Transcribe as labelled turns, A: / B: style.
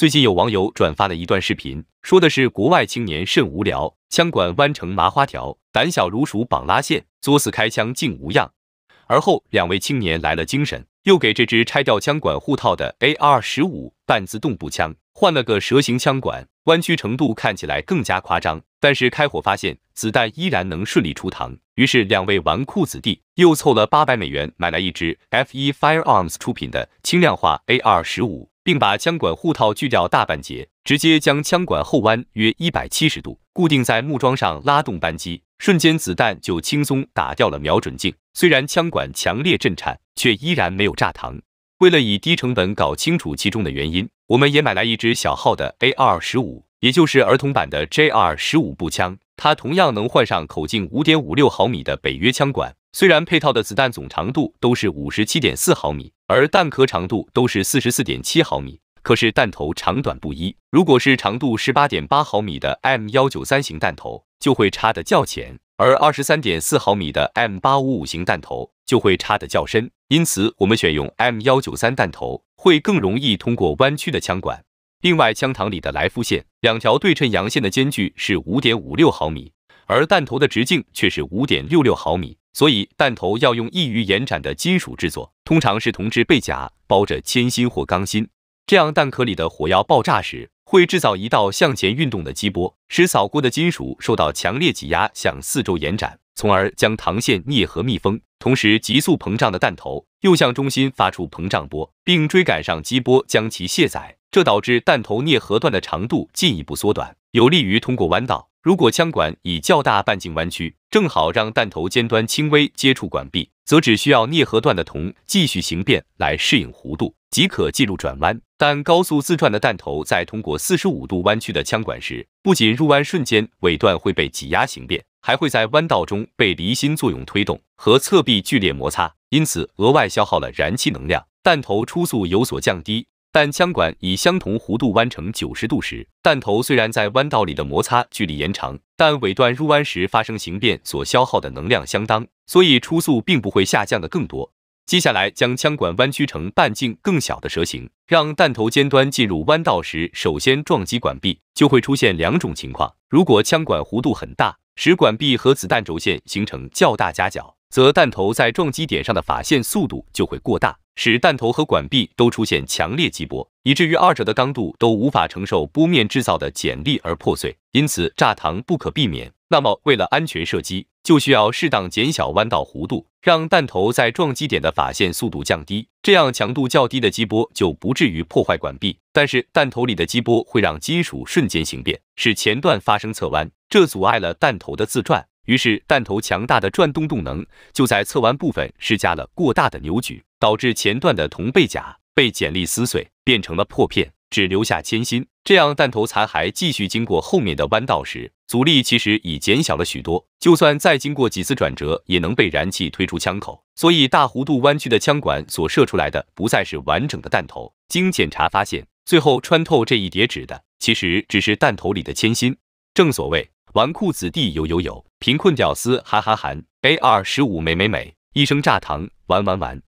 A: 最近有网友转发了一段视频，说的是国外青年甚无聊，枪管弯成麻花条，胆小如鼠绑拉线，作死开枪竟无恙。而后两位青年来了精神，又给这支拆掉枪管护套的 AR 十五半自动步枪换了个蛇形枪管，弯曲程度看起来更加夸张，但是开火发现子弹依然能顺利出膛。于是两位纨绔子弟又凑了八百美元买来一支 F e Firearms 出品的轻量化 AR 十五。并把枪管护套锯掉大半截，直接将枪管后弯约一百七十度，固定在木桩上，拉动扳机，瞬间子弹就轻松打掉了瞄准镜。虽然枪管强烈震颤，却依然没有炸膛。为了以低成本搞清楚其中的原因，我们也买来一支小号的 A R 十五，也就是儿童版的 J R 十五步枪，它同样能换上口径五点五六毫米的北约枪管，虽然配套的子弹总长度都是五十七点四毫米。而弹壳长度都是四十四点七毫米，可是弹头长短不一。如果是长度十八点八毫米的 M 幺九三型弹头，就会插得较浅；而二十三点四毫米的 M 八五五型弹头就会插得较深。因此，我们选用 M 幺九三弹头会更容易通过弯曲的枪管。另外，枪膛里的来复线两条对称阳线的间距是五点五六毫米，而弹头的直径却是五点六六毫米。所以，弹头要用易于延展的金属制作，通常是铜制背甲包着铅芯或钢芯。这样，弹壳里的火药爆炸时，会制造一道向前运动的激波，使扫过的金属受到强烈挤压，向四周延展，从而将膛线啮合密封。同时，急速膨胀的弹头又向中心发出膨胀波，并追赶上激波，将其卸载。这导致弹头啮合段的长度进一步缩短，有利于通过弯道。如果枪管以较大半径弯曲，正好让弹头尖端轻微接触管壁，则只需要啮合段的铜继续形变来适应弧度即可进入转弯。但高速自转的弹头在通过四十五度弯曲的枪管时，不仅入弯瞬间尾段会被挤压形变，还会在弯道中被离心作用推动和侧壁剧烈摩擦，因此额外消耗了燃气能量，弹头初速有所降低。但枪管以相同弧度弯成九十度时，弹头虽然在弯道里的摩擦距离延长，但尾段入弯时发生形变所消耗的能量相当，所以初速并不会下降的更多。接下来将枪管弯曲成半径更小的蛇形，让弹头尖端进入弯道时首先撞击管壁，就会出现两种情况：如果枪管弧度很大，使管壁和子弹轴线形成较大夹角，则弹头在撞击点上的法线速度就会过大。使弹头和管壁都出现强烈激波，以至于二者的刚度都无法承受波面制造的剪力而破碎，因此炸膛不可避免。那么，为了安全射击，就需要适当减小弯道弧度，让弹头在撞击点的法线速度降低，这样强度较低的激波就不至于破坏管壁。但是，弹头里的激波会让金属瞬间形变，使前段发生侧弯，这阻碍了弹头的自转。于是，弹头强大的转动动能就在侧弯部分施加了过大的扭矩。导致前段的铜背甲被剪力撕碎，变成了破片，只留下铅芯。这样弹头残骸继续经过后面的弯道时，阻力其实已减小了许多。就算再经过几次转折，也能被燃气推出枪口。所以大弧度弯曲的枪管所射出来的不再是完整的弹头。经检查发现，最后穿透这一叠纸的，其实只是弹头里的铅芯。正所谓纨绔子弟有有有，贫困屌丝哈哈韩 a r 十5美美美，一声炸膛玩玩玩。